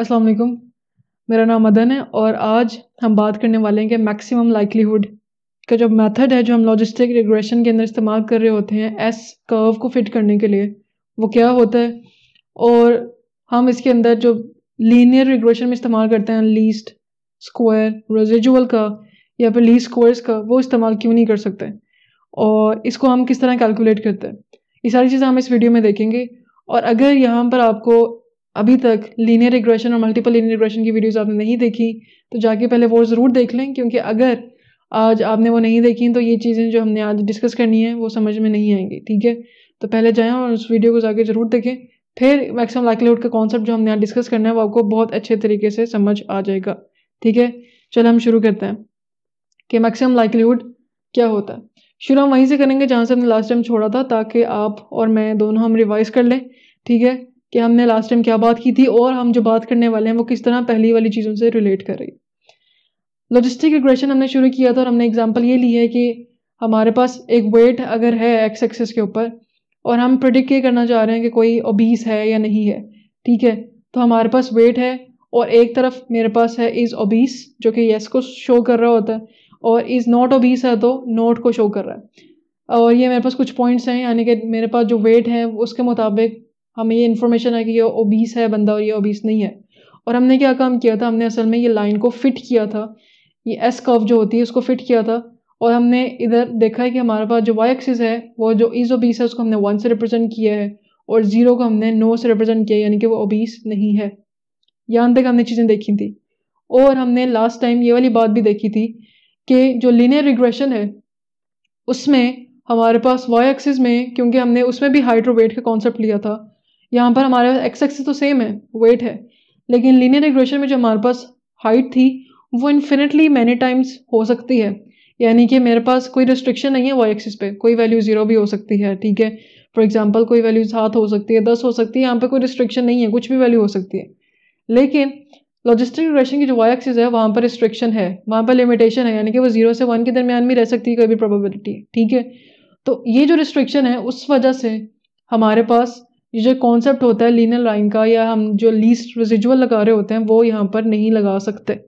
अस्सलाम वालेकुम मेरा नाम मदन है और आज हम बात करने वाले हैं कि मैक्सिमम लाइकलीहुड का जो मेथड है जो हम लॉजिस्टिक रिग्रेशन के अंदर इस्तेमाल कर रहे होते हैं एस कर्व को फिट करने के लिए वो क्या होता है और हम इसके अंदर जो लीनियर रिग्रेशन में इस्तेमाल करते हैं लीस्ट स्क्वायर रेजिजुअल का या फिर लीस्ट स्क्वायर्स का वो इस्तेमाल क्यों नहीं कर सकते और इसको हम किस तरह कैलकुलेट करते हैं ये सारी चीज़ें हम इस वीडियो में देखेंगे और अगर यहाँ पर आपको अभी तक लीनियर रिग्रेशन और मल्टीपल लीनियर रिग्रेशन की वीडियोस आपने नहीं देखी तो जाके पहले वो ज़रूर देख लें क्योंकि अगर आज आपने वो नहीं देखी तो ये चीज़ें जो हमने आज डिस्कस करनी है वो समझ में नहीं आएंगी ठीक है तो पहले जाएँ और उस वीडियो को जाके ज़रूर देखें फिर मैक्सिमम लाइकलीहुड का कॉन्सेप्ट जो हमने आज डिस्कस करना है वो आपको बहुत अच्छे तरीके से समझ आ जाएगा ठीक है चलो हम शुरू करते हैं कि मैक्सिमम लाइकलीहुड क्या होता है शुरू हम वहीं से करेंगे जहाँ से हमने लास्ट टाइम छोड़ा था ताकि आप और मैं दोनों हम रिवाइज कर लें ठीक है कि हमने लास्ट टाइम क्या बात की थी और हम जो बात करने वाले हैं वो किस तरह पहली वाली चीज़ों से रिलेट कर रही लॉजिस्टिक रिग्रेशन हमने शुरू किया था और हमने एग्जाम्पल ये ली है कि हमारे पास एक वेट अगर है एक्स एक्सेस के ऊपर और हम प्रिडिक्ट ये करना चाह रहे हैं कि कोई ओबीस है या नहीं है ठीक है तो हमारे पास वेट है और एक तरफ मेरे पास है इज़ ओबीस जो कि येस को शो कर रहा होता है और इज़ नॉट ओबीस है तो नोट को शो कर रहा है और ये मेरे पास कुछ पॉइंट्स हैं यानी कि मेरे पास जो वेट है उसके मुताबिक हमें ये इन्फॉर्मेशन है कि ये ओबीस है बंदा और ये ओबीस नहीं है और हमने क्या काम किया था हमने असल में ये लाइन को फिट किया था ये एस कर्व जो होती है उसको फिट किया था और हमने इधर देखा है कि हमारे पास जो वाई एक्सिस है वो जो इज ओबीस है उसको हमने वन से रिप्रेजेंट किया है और ज़ीरो को हमने नो से रिप्रेजेंट किया यानी कि वो ओबीस नहीं है यहाँ तक हमने चीज़ें देखी थी और हमने लास्ट टाइम ये वाली बात भी देखी थी कि जो लीनियर रिग्रेशन है उसमें हमारे पास वाई एक्सिस में क्योंकि हमने उसमें भी हाइड्रोवेट का कॉन्सेप्ट लिया था यहाँ पर हमारे एक्स तो सेम है वेट है लेकिन लीनियर रिग्रेशन में जो हमारे पास हाइट थी वो इन्फिनेटली मैनी टाइम्स हो सकती है यानी कि मेरे पास कोई रिस्ट्रिक्शन नहीं है वाई एक्सिस पे कोई वैल्यू ज़ीरो भी हो सकती है ठीक है फॉर एग्जांपल कोई वैल्यू सात हो सकती है दस हो सकती है यहाँ पे कोई रिस्ट्रिक्शन नहीं है कुछ भी वैल्यू हो सकती है लेकिन लॉजिस्टिक रिग्रेशन की जो वाई एक्सिस है वहाँ पर रिस्ट्रिक्शन है वहाँ पर लिमिटेशन है यानी कि वो जीरो से वन के दरमियान भी रह सकती है कोई भी ठीक है तो ये जो रिस्ट्रिक्शन है उस वजह से हमारे पास ये जो कॉन्सेप्ट होता है लीनल लाइन का या हम जो लीस्ट रेजिजुअल लगा रहे होते हैं वो यहाँ पर नहीं लगा सकते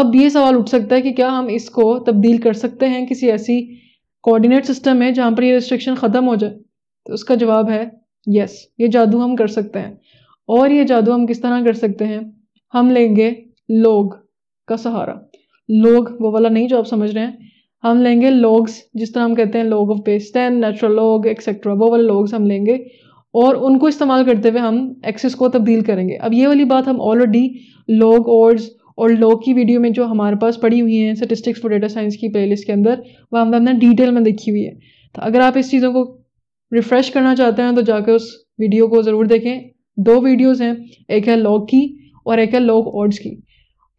अब ये सवाल उठ सकता है कि क्या हम इसको तब्दील कर सकते हैं किसी ऐसी कोऑर्डिनेट सिस्टम में जहाँ पर ये रिस्ट्रिक्शन ख़त्म हो जाए तो उसका जवाब है यस ये जादू हम कर सकते हैं और ये जादू हम किस तरह कर सकते हैं हम लेंगे लोग का सहारा लोग वो वाला नहीं जो आप समझ रहे हैं हम लेंगे लॉग्स जिस तरह हम कहते हैं log of base natural log etcetera वो वाले लॉग्स हम लेंगे और उनको इस्तेमाल करते हुए हम एक्सेस को तब्दील करेंगे अब ये वाली बात हम ऑलरेडी लॉग ओड्स और लॉग की वीडियो में जो हमारे पास पड़ी हुई हैं स्टेटिस्टिक्स फॉर डेटा साइंस की प्लेलिस्ट के अंदर वह हमने हमने डिटेल में देखी हुई है तो अगर आप इस चीज़ों को रिफ़्रेश करना चाहते हैं तो जाकर उस वीडियो को ज़रूर देखें दो वीडियोज़ हैं एक है लॉग की और एक है लॉग ऑड्स की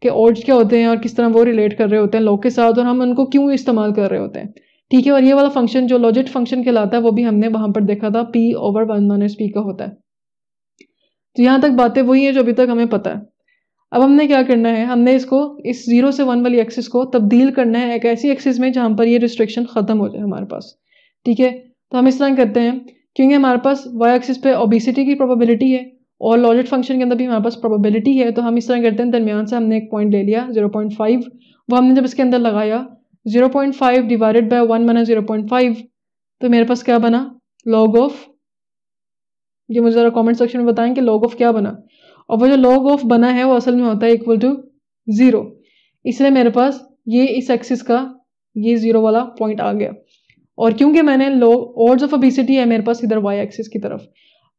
कि ऑड्स क्या होते हैं और किस तरह वो रिलेट कर रहे होते हैं लॉग के साथ और हम उनको क्यों इस्तेमाल कर रहे होते हैं ठीक है और ये वाला फंक्शन जो लॉजिट फंक्शन कहलाता है वो भी हमने वहां पर देखा था p over one minus p का होता है तो यहां तक बातें वही है जो अभी तक हमें पता है अब हमने क्या करना है हमने इसको इस जीरो से वन वाली एक्सिस को तब्दील करना है एक ऐसी एक्सिस में जहाँ पर ये रिस्ट्रिक्शन ख़त्म हो जाए हमारे पास ठीक है तो हम इस तरह करते हैं क्योंकि हमारे पास वाई एक्सिस पे ओबिसिटी की प्रोबेबिलिटी है और लॉजिट फंक्शन के अंदर भी हमारे पास प्रोबेबिलिटी है तो हम इस तरह करते हैं दरमियान से हमने एक पॉइंट ले लिया जीरो पॉइंट फाइव वो हमने जब इसके अंदर लगाया zero point five divided by one बना ज़ीरो पॉइंट फाइव तो मेरे पास क्या बना लॉग ऑफ ये मुझे ज़रा कॉमेंट सेक्शन में बताएं कि लॉग ऑफ क्या बना और वो जो लॉग ऑफ बना है वो असल में होता है इक्वल टू ज़ीरो इसलिए मेरे पास ये इस एक्सिस का ये ज़ीरो वाला पॉइंट आ गया और क्योंकि मैंने लॉग ऑर्ड्स ऑफ ओबिसिटी है मेरे पास इधर वाई एक्सिस की तरफ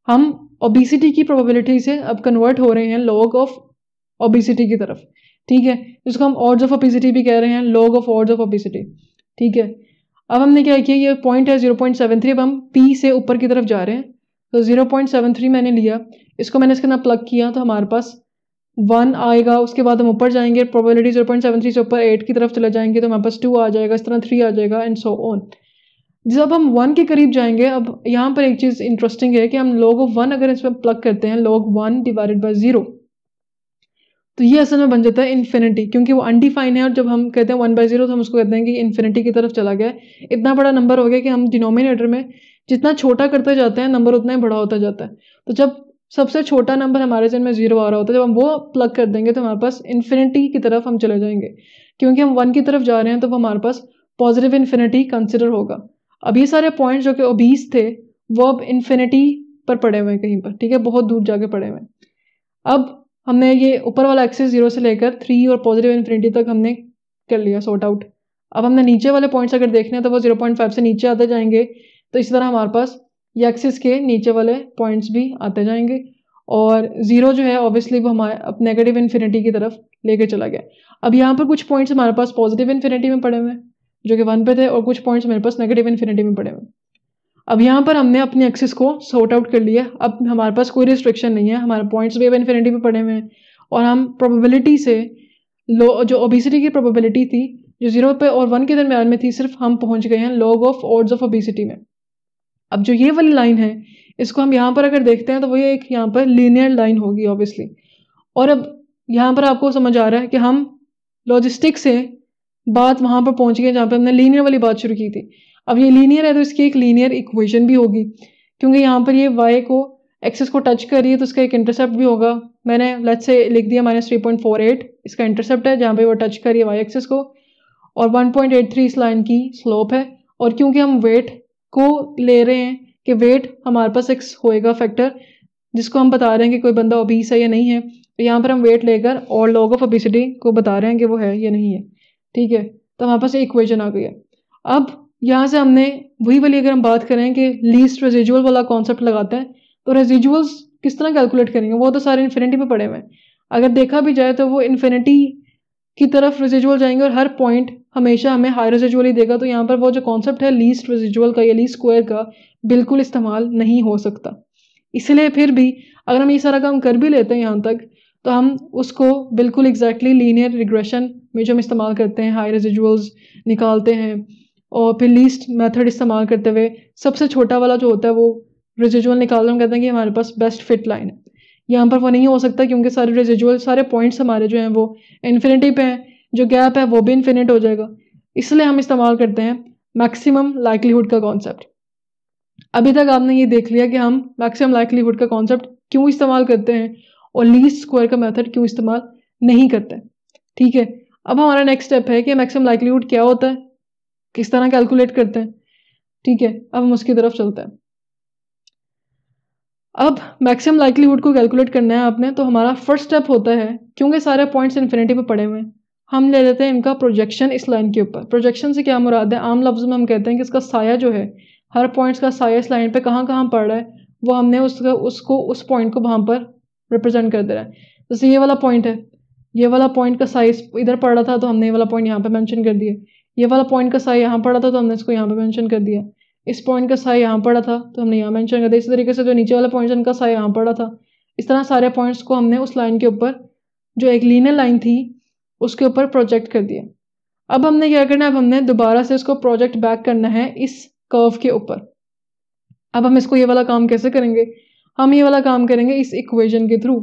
हम ओबिसिटी की प्रोबेबिलिटी से अब कन्वर्ट हो रहे हैं लॉग ऑफ ओबिसिटी की तरफ ठीक है इसको हम ऑर्ड्स ऑफ ओपिसिटी भी कह रहे हैं log of odds of obesity ठीक है अब हमने क्या किया ये पॉइंट है जीरो पॉइंट सेवन थ्री अब हम पी से ऊपर की तरफ जा रहे हैं तो जीरो पॉइंट सेवन थ्री मैंने लिया इसको मैंने इसके अंदर प्लग किया तो हमारे पास वन आएगा उसके बाद हम ऊपर जाएंगे probability zero point seven three से ऊपर एट की तरफ चले जाएंगे तो हमारे पास टू आ जाएगा इस तरह थ्री आ जाएगा एंड सो ऑन जब हम वन के करीब जाएंगे अब यहाँ पर एक चीज़ इंटरेस्टिंग है कि हम लोग वन अगर इसमें प्लग करते हैं लोग वन डिवाइडेड बाई ज़ीरो तो ये असल में बन जाता है इन्फिनिटी क्योंकि वो अनडिफाइन है और जब हम कहते हैं वन बाई जीरो तो हम उसको कहते हैं कि इन्फिनिटी की तरफ चला गया इतना बड़ा नंबर हो गया कि हम डिनोमिनेटर में जितना छोटा करते जाते हैं नंबर उतना ही बड़ा होता जाता है तो जब सबसे छोटा नंबर हमारे जन में जीरो आ रहा होता है जब हम वो प्लग कर देंगे तो हमारे पास इन्फिनिटी की तरफ हम चले जाएंगे क्योंकि हम वन की तरफ जा रहे हैं तो वो हमारे पास पॉजिटिव इन्फिनिटी कंसिडर होगा अब ये सारे पॉइंट जो कि ओबीस थे वो अब इन्फिनिटी पर पड़े हुए हैं कहीं पर ठीक है बहुत दूर जाके पड़े हुए हैं अब हमने ये ऊपर वाला एक्सेस जीरो से लेकर थ्री और पॉजिटिव इन्फिनिटी तक हमने कर लिया सॉर्ट आउट अब हमने नीचे वाले पॉइंट्स अगर देखने हैं तो वो जीरो पॉइंट फाइव से नीचे आते जाएंगे तो इसी तरह हमारे पास ये एक्सेस के नीचे वाले पॉइंट्स भी आते जाएंगे और ज़ीरो जो है ऑब्वियसली वो हमारे अब नेगेटिव इन्फिनिटी की तरफ लेके चला गया अब यहाँ पर कुछ पॉइंट्स हमारे पास पॉजिटिव इन्फिनिटी में पड़े हुए हैं जो कि वन पे थे और कुछ पॉइंट्स मेरे पास नेगेटिव इन्फिनिटी में पड़े हुए हैं अब यहाँ पर हमने अपने एक्सेस को सॉर्ट आउट कर लिया अब हमारे पास कोई रिस्ट्रिक्शन नहीं है हमारे पॉइंट्स अब इन्फिनिटी पे पड़े हुए हैं और हम प्रोबेबिलिटी से लो जो ओबिसिटी की प्रोबेबिलिटी थी जो जीरो पे और वन के दरम्यान में थी सिर्फ हम पहुँच गए हैं log of odds of obesity में अब जो ये वाली लाइन है इसको हम यहाँ पर अगर देखते हैं तो वो ये एक यहाँ पर लीनियर लाइन होगी ऑब्वियसली और अब यहाँ पर आपको समझ आ रहा है कि हम लॉजिस्टिक से बात वहाँ पर पहुँच गए जहाँ पर हमने लीनियर वाली बात शुरू की थी अब ये लीनियर है तो इसकी एक लीनियर इक्वेशन भी होगी क्योंकि यहाँ पर ये वाई को एक्सेस को टच कर रही है तो उसका एक इंटरसेप्ट भी होगा मैंने लेट से लिख दिया minus three point four eight इसका इंटरसेप्ट है जहाँ पे वो टच कर रही है वाई एक्सेस को और वन पॉइंट एट थ्री इस लाइन की स्लोप है और क्योंकि हम वेट को ले रहे हैं कि वेट हमारे पास एक होएगा फैक्टर जिसको हम बता रहे हैं कि कोई बंदा ओबीस है या नहीं है तो यहाँ पर हम वेट लेकर और लॉग ऑफ ओबिसिटी को बता रहे हैं कि वो है या नहीं है ठीक है तो हमारे पास इक्वेजन आ गई है अब यहाँ से हमने वही वाली अगर हम बात करें कि लीस्ट रेजिजुअल वाला कॉन्सेप्ट लगाते हैं तो रेजिजुअल्स किस तरह कैलकुलेट करेंगे वो तो सारे इन्फिनिटी पे पड़े हुए हैं अगर देखा भी जाए तो वो इन्फिनिटी की तरफ रेजिजुअल जाएंगे और हर पॉइंट हमेशा हमें हाई रेजिजुअल ही देगा तो यहाँ पर वो जो कॉन्सेप्ट है लीस्ट रेजिजुअल का या लीस्ट स्क्वायर का बिल्कुल इस्तेमाल नहीं हो सकता इसलिए फिर भी अगर हम ये सारा काम कर भी लेते हैं यहाँ तक तो हम उसको बिल्कुल एग्जैक्टली लीनियर रिग्रेशन में जो हम इस्तेमाल करते हैं हाई रेजिजुअल्स निकालते हैं और फिर लीस्ट मेथड इस्तेमाल करते हुए सबसे छोटा वाला जो होता है वो रिजिजुअल निकाल हम कहते हैं कि हमारे पास बेस्ट फिट लाइन है यहाँ पर वो नहीं हो सकता क्योंकि सारे रिजिजुअल सारे पॉइंट्स हमारे जो हैं वो इन्फिनिटी पे हैं जो गैप है वो भी इन्फिनिट हो जाएगा इसलिए हम इस्तेमाल करते हैं मैक्सिमम लाइकलीहुड का कॉन्सेप्ट अभी तक आपने ये देख लिया कि हम मैक्सिमम लाइकलीहुड का कॉन्सेप्ट क्यों इस्तेमाल करते हैं और लीस्ट स्क्वायर का मेथड क्यों इस्तेमाल नहीं करते ठीक है अब हमारा नेक्स्ट स्टेप है कि मैक्सिमम लाइकलीहुड क्या होता है किस तरह कैलकुलेट करते हैं ठीक है अब हम उसकी तरफ चलते हैं अब मैक्सिमम लाइकलीहुड को कैलकुलेट करना है आपने तो हमारा फर्स्ट स्टेप होता है क्योंकि सारे पॉइंट्स इन्फिनिटी पर पड़े हुए हैं हम ले लेते हैं इनका प्रोजेक्शन इस लाइन के ऊपर प्रोजेक्शन से क्या मुराद है आम लफ्ज़ में हम कहते हैं कि इसका साया जो है हर पॉइंट्स का साया इस लाइन पे कहाँ कहाँ पड़ रहा है वो हमने उसका उसको उस पॉइंट को वहाँ पर रिप्रेजेंट कर दे रहा है जैसे ये वाला पॉइंट है ये वाला पॉइंट का साइज इधर पड़ रहा था तो हमने ये वाला पॉइंट यहाँ पर मैंशन कर दिया ये वाला पॉइंट का साई यहाँ पड़ा था तो हमने इसको यहाँ पे मेंशन कर दिया इस पॉइंट का साई यहाँ पड़ा था तो हमने यहाँ मेंशन कर दिया इसी तरीके से जो नीचे वाला पॉइंट उनका साई यहाँ पड़ा था इस तरह सारे पॉइंट्स को हमने उस लाइन के ऊपर जो एक लीनर लाइन थी उसके ऊपर प्रोजेक्ट कर दिया अब हमने क्या करना है अब हमने दोबारा से इसको प्रोजेक्ट बैक करना है इस कर्व के ऊपर अब हम इसको ये वाला काम कैसे करेंगे हम ये वाला काम करेंगे इस इक्वेशन के थ्रू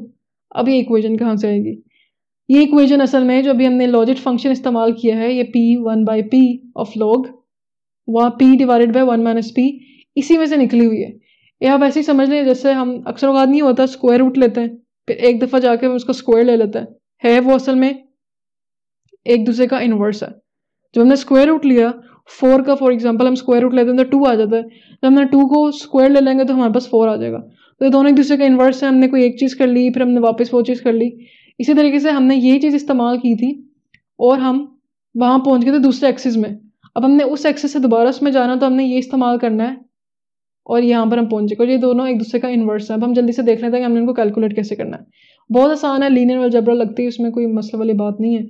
अब ये इक्वेशन कहाँ से आएगी ये इक्वेशन असल में जो अभी हमने लॉजिट फंक्शन इस्तेमाल किया है ये p one by p of log वहाँ p divided by one minus p इसी में से निकली हुई है ये आप ऐसे ही समझ लें जैसे हम अक्सर वाद नहीं होता स्क्वायर रूट लेते हैं फिर एक दफ़ा जाके हम उसका स्क्वायर ले लेते हैं है वो असल में एक दूसरे का इन्वर्स है जब हमने स्क्वायर रूट लिया फोर का फॉर एग्जाम्पल हम स्क्वायर रूट लेते हैं तो टू आ जाता है जब हमने टू को स्क्वायर ले लेंगे तो हमारे पास फोर आ जाएगा तो ये दोनों एक दूसरे का इन्वर्स है हमने कोई एक चीज़ कर ली फिर हमने वापस वो चीज़ कर ली इसी तरीके से हमने ये चीज़ इस्तेमाल की थी और हम वहाँ पहुँच गए थे दूसरे एक्सिस में अब हमने उस एक्सिस से दोबारा उसमें जाना तो हमने ये इस्तेमाल करना है और यहाँ पर हम पहुँच और ये दोनों एक दूसरे का इन्वर्स है अब हम जल्दी से देख लेते हैं कि हमने इनको कैलकुलेट कैसे करना है बहुत आसान है लीनियर जबरा लगती है उसमें कोई मसले वाली बात नहीं है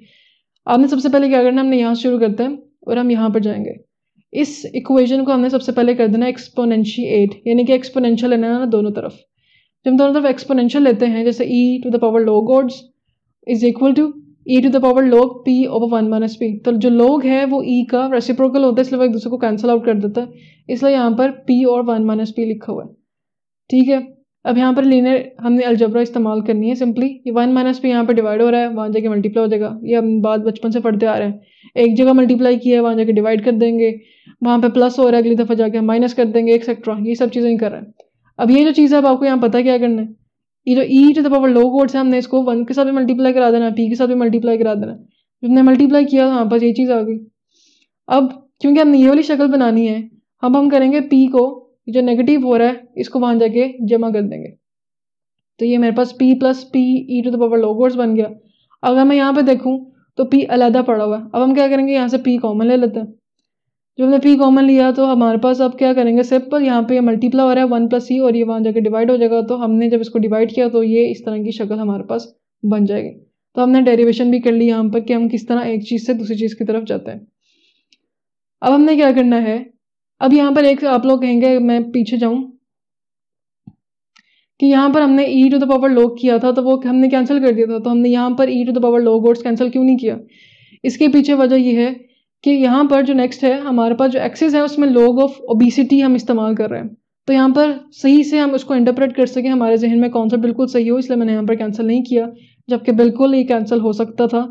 आपने सबसे पहले क्या करना है हमने यहाँ शुरू करते हैं और हम यहाँ पर जाएंगे इस इक्वेशन को हमने सबसे पहले कर देना एट यानी कि एक्सपोनेंशियल लेना है ना दोनों तरफ जब दोनों तरफ एक्सपोनेंशियल लेते हैं जैसे e to the power log odds is equal to e to the power log p over one minus p तो जो लोग है वो ई e का रेसिप्रोकल होता है इसलिए वो एक दूसरे को कैंसिल आउट कर देता है इसलिए यहाँ पर पी और वन माइनस पी लिखा हुआ है ठीक है अब यहाँ पर लीनियर हमने अलजबरा इस्तेमाल करनी है सिंपली ये वन माइनस पी यहाँ पर डिवाइड हो रहा है वहाँ जाके मल्टीप्लाई हो जाएगा ये हम बात बचपन से पढ़ते आ रहे हैं एक जगह मल्टीप्लाई किया है वहाँ जाके डिवाइड कर देंगे वहाँ पे प्लस हो रहा है अगली दफ़ा जाके हम माइनस कर देंगे एक्सेट्रा ये सब चीज़ें ही कर रहे हैं अब ये जो चीज़ है अब आपको यहाँ पता क्या करना है ये जो e to the power log कोड है हमने इसको वन के साथ भी मल्टीप्लाई करा देना पी के साथ भी मल्टीप्लाई करा देना जब हमने मल्टीप्लाई किया वहाँ पास ये चीज़ आ गई अब क्योंकि हमने ये वाली शक्ल बनानी है अब हम करेंगे पी को जो नेगेटिव हो रहा है इसको वहाँ जाके जमा कर देंगे तो ये मेरे पास p plus p e to the power log odds बन गया अगर मैं यहाँ पर देखूँ तो पी अलहदा पड़ा हुआ है अब हम क्या करेंगे यहाँ से पी कॉमन ले लेते हैं जो हमने पी कॉमन लिया तो हमारे पास अब क्या करेंगे सिंपल यहाँ पे मल्टीप्ला हो रहा है वन प्लस सी और ये वहाँ जाकर डिवाइड हो जाएगा तो हमने जब इसको डिवाइड किया तो ये इस तरह की शक्ल हमारे पास बन जाएगी तो हमने डेरिवेशन भी कर ली यहाँ पर कि हम किस तरह एक चीज़ से दूसरी चीज़ की तरफ जाते हैं अब हमने क्या करना है अब यहाँ पर एक आप लोग कहेंगे मैं पीछे जाऊँ कि यहाँ पर हमने e to the power log किया था तो वो हमने कैंसिल कर दिया था तो हमने यहाँ पर e to the power log odds cancel क्यों नहीं किया इसके पीछे वजह ये है कि यहाँ पर जो नेक्स्ट है हमारे पास जो एक्सेस है उसमें लोग ऑफ ओबिसिटी हम इस्तेमाल कर रहे हैं तो यहाँ पर सही से हम उसको इंटरप्रेट कर सकें हमारे जहन में कॉन्सेप्ट बिल्कुल सही हो इसलिए मैंने यहाँ पर कैंसिल नहीं किया जबकि बिल्कुल ही कैंसिल हो सकता था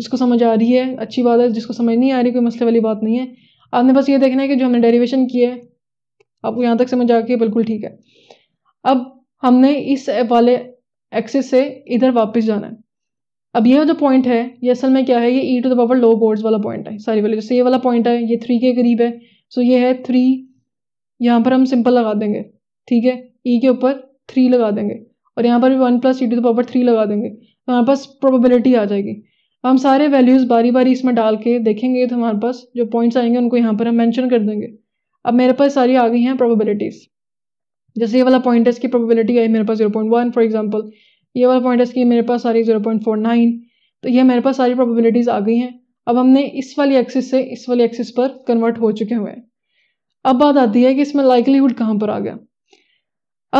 जिसको समझ आ रही है अच्छी बात है जिसको समझ नहीं आ रही कोई मसले वाली बात नहीं है आपने बस ये देखना है कि जो हमने डेरीवेशन किया है आपको यहाँ तक समझ आ गई बिल्कुल ठीक है अब हमने इस वाले एक्सेस से इधर वापस जाना है अब ये जो पॉइंट है ये असल में क्या है ये e to the power log odds वाला पॉइंट है सारी वाले जैसे ये वाला पॉइंट है ये थ्री के करीब है सो ये है थ्री यहाँ पर हम सिंपल लगा देंगे ठीक है ई e के ऊपर थ्री लगा देंगे और यहाँ पर भी one plus e to the power three लगा देंगे तो हमारे पास प्रोबेबिलिटी आ जाएगी हम सारे वैल्यूज़ बारी बारी इसमें डाल के देखेंगे तो हमारे पास जो पॉइंट्स आएंगे उनको यहाँ पर हम मैंशन कर देंगे अब मेरे पास सारी आ गई हैं प्रोबेबिलिटीज़ जैसे ये वाला पॉइंट है इसकी प्रोबेबिलिटी आई मेरे पास zero point one for example ये वाला पॉइंट है इसकी मेरे पास आ रही है जीरो पॉइंट फोर नाइन तो ये मेरे पास सारी प्रोबेबिलिटीज़ आ गई हैं अब हमने इस वाली एक्सिस से इस वाली एक्सिस पर कन्वर्ट हो चुके हुए हैं अब बात आती है कि इसमें लाइकलीहुड कहाँ पर आ गया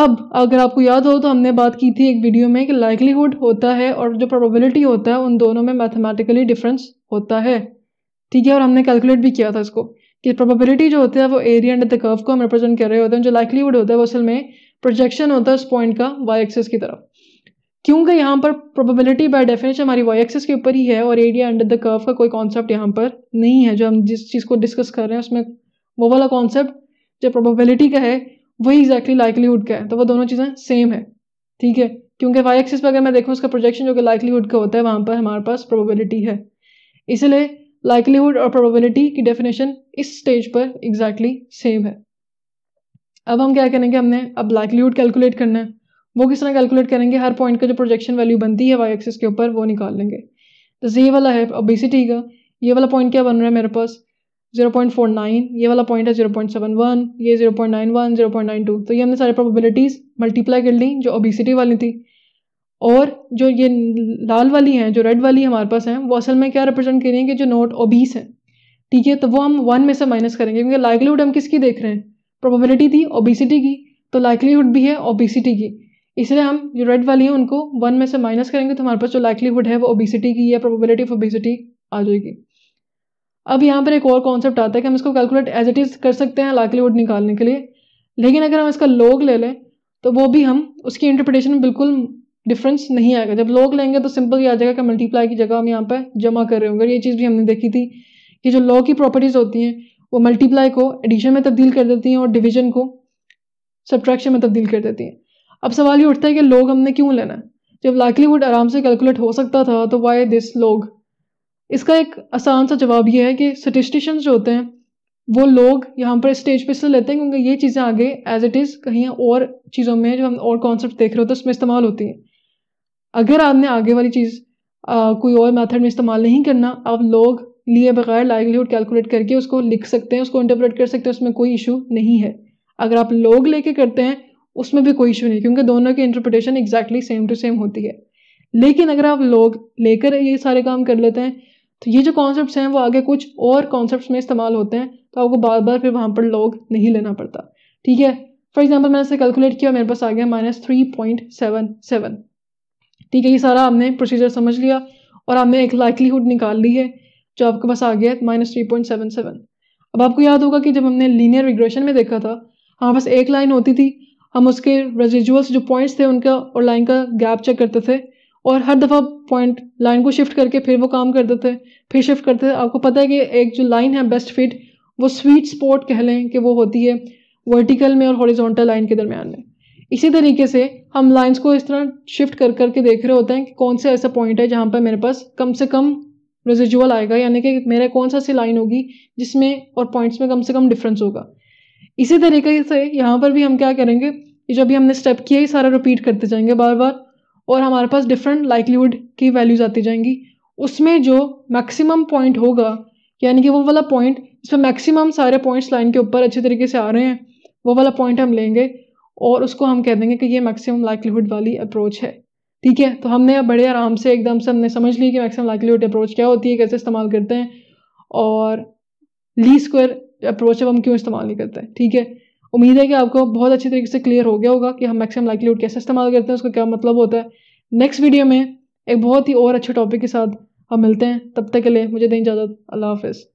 अब अगर आपको याद हो तो हमने बात की थी एक वीडियो में कि लाइकलीहुड होता है और जो प्रोबेबिलिटी होता है उन दोनों में मैथमेटिकली डिफरेंस होता है ठीक है और हमने कैलकुलेट भी किया था इसको कि प्रोबेबिलिटी जो होता है वो एरिया अंडर द कर्व को हम रिप्रेजेंट कर रहे होते हैं जो लाइकलीहुड होता है वो असल में प्रोजेक्शन होता है उस पॉइंट का वाई एक्सेस की तरफ क्योंकि यहाँ पर प्रोबेबिलिटी बाय डेफिनेशन हमारी वाई एक्सेस के ऊपर ही है और एरिया अंडर द कर्व का कोई कॉन्सेप्ट यहाँ पर नहीं है जो हम जिस चीज़ को डिस्कस कर रहे हैं उसमें वो वाला कॉन्सेप्ट जो प्रोबेबिलिटी का है वही एग्जैक्टली लाइकलीहुड का है तो वो दोनों चीज़ें सेम है ठीक है क्योंकि वाई एक्सेस पर अगर मैं देखूँ उसका प्रोजेक्शन जो कि लाइकलीहुड का होता है वहाँ पर हमारे पास प्रोबेबिलिटी है इसलिए लाइकलीहुड और प्रोबेबिलिटी की डेफिनेशन इस स्टेज पर एग्जैक्टली exactly सेम है अब हम क्या करेंगे हमने अब लाइकलीहुड कैलकुलेट करना है वो किस तरह कैलकुलेट करेंगे हर पॉइंट का जो प्रोजेक्शन वैल्यू बनती है वाई एक्सिस के ऊपर वो निकाल लेंगे जैसे तो ये वाला है ओबेसिटी का ये वाला पॉइंट क्या बन रहा है मेरे पास जीरो पॉइंट फोर नाइन ये वाला पॉइंट है जीरो पॉइंट सेवन वन ये zero zero point point nine one nine two तो ये हमने सारे प्रोबेबिलिटीज़ मल्टीप्लाई कर ली जो ओबेसिटी वाली थी और जो ये लाल वाली हैं जो रेड वाली हमारे पास हैं वो असल में क्या रिप्रेजेंट कि जो नोट ओबीस हैं ठीक है तो वो हम वन में से माइनस करेंगे क्योंकि लाइवलीहुड हम किसकी देख रहे हैं प्रोबेबिलिटी थी ओबेसिटी की तो लाइवलीहुड भी है ओबेसिटी की इसलिए हम जो रेड वाली है उनको वन में से माइनस करेंगे तो हमारे पास जो लाइकलीहुड है वो ओबिसिटी की या प्रोबेबिलिटी ऑफ ओबिसिटी आ जाएगी अब यहाँ पर एक और कॉन्सेप्ट आता है कि हम इसको कैलकुलेट एज इट इज़ कर सकते हैं लाइकलीहुड निकालने के लिए लेकिन अगर हम इसका लोग ले लें तो वो भी हम उसकी इंटरप्रिटेशन में बिल्कुल डिफरेंस नहीं आएगा जब लोग लेंगे तो सिंपल ये आ जाएगा कि मल्टीप्लाई की जगह हम यहाँ पर जमा कर रहे होंगे ये चीज़ भी हमने देखी थी कि जो लॉ की प्रॉपर्टीज़ होती हैं वो मल्टीप्लाई को एडिशन में तब्दील कर देती हैं और डिवीजन को सब्ट्रैक्शन में तब्दील कर देती हैं अब सवाल ये उठता है कि लोग हमने क्यों लेना है जब लाइकलीवुड आराम से कैलकुलेट हो सकता था तो वाई दिस लोग इसका एक आसान सा जवाब ये है कि स्टिस्टिशन जो होते हैं वो लोग यहाँ पर स्टेज पे से लेते हैं क्योंकि ये चीज़ें आगे एज इट इज़ कहीं और चीज़ों में जो हम और कॉन्सेप्ट देख रहे होते हैं उसमें इस्तेमाल होती हैं अगर आपने आगे वाली चीज़ कोई और मेथड में इस्तेमाल नहीं करना आप लोग लिए बगैर लाइवलीहुड कैलकुलेट करके उसको लिख सकते हैं उसको इंटरप्रेट कर सकते हैं उसमें कोई इशू नहीं है अगर आप लोग लेके करते हैं उसमें भी कोई इशू नहीं क्योंकि दोनों की interpretation exactly same to same होती है लेकिन अगर आप लोग लेकर ये सारे काम कर लेते हैं तो ये जो कॉन्सेप्ट हैं वो आगे कुछ और कॉन्सेप्ट में इस्तेमाल होते हैं तो आपको बार बार फिर वहाँ पर लोग नहीं लेना पड़ता ठीक है फॉर एग्जाम्पल मैंने इसे कैलकुलेट किया मेरे पास आ गया minus three point seven seven ठीक है ये सारा आपने प्रोसीजर समझ लिया और आपने एक लाइकलीहुड निकाल ली है जो आपके पास आ गया है minus three point seven seven अब आपको याद होगा कि जब हमने लीनियर रिग्रेशन में देखा था हमारे पास एक लाइन होती थी हम उसके रेजिजुअल्स जो पॉइंट्स थे उनका और लाइन का गैप चेक करते थे और हर दफ़ा पॉइंट लाइन को शिफ्ट करके फिर वो काम करते थे फिर शिफ्ट करते थे आपको पता है कि एक जो लाइन है बेस्ट फिट वो स्वीट स्पॉट कह लें कि वो होती है वर्टिकल में और हॉरिजॉन्टल लाइन के दरमियान में इसी तरीके से हम लाइंस को इस तरह शिफ्ट कर करके देख रहे होते हैं कि कौन सा ऐसा पॉइंट है जहाँ पर मेरे पास कम से कम रेजिजुअल आएगा यानी कि मेरा कौन सा सी लाइन होगी जिसमें और पॉइंट्स में कम से कम डिफरेंस होगा इसी तरीके से यहाँ पर भी हम क्या करेंगे जब भी हमने स्टेप किया ये सारा रिपीट करते जाएंगे बार बार और हमारे पास डिफरेंट लाइकलीवुड की वैल्यूज आती जाएंगी उसमें जो मैक्सिमम पॉइंट होगा यानी कि वो वाला पॉइंट इसमें मैक्सिमम सारे पॉइंट्स लाइन के ऊपर अच्छे तरीके से आ रहे हैं वो वाला पॉइंट हम लेंगे और उसको हम कह देंगे कि ये मैक्सिमम लाइकलीहुड वाली अप्रोच है ठीक है तो हमने अब बड़े आराम से एकदम से हमने समझ ली कि मैक्सिमम लाइकलीहुड अप्रोच क्या होती है कैसे इस्तेमाल करते हैं और ली स्क्वायर अप्रोच है हम क्यों इस्तेमाल नहीं करते हैं ठीक है उम्मीद है कि आपको बहुत अच्छी तरीके से क्लियर हो गया होगा कि हम मैक्सिमम लाइकलीहुड कैसे इस्तेमाल करते हैं उसका क्या मतलब होता है नेक्स्ट वीडियो में एक बहुत ही और अच्छे टॉपिक के साथ हम मिलते हैं तब तक के लिए मुझे दें इजाज़त अल्लाह हाफिज़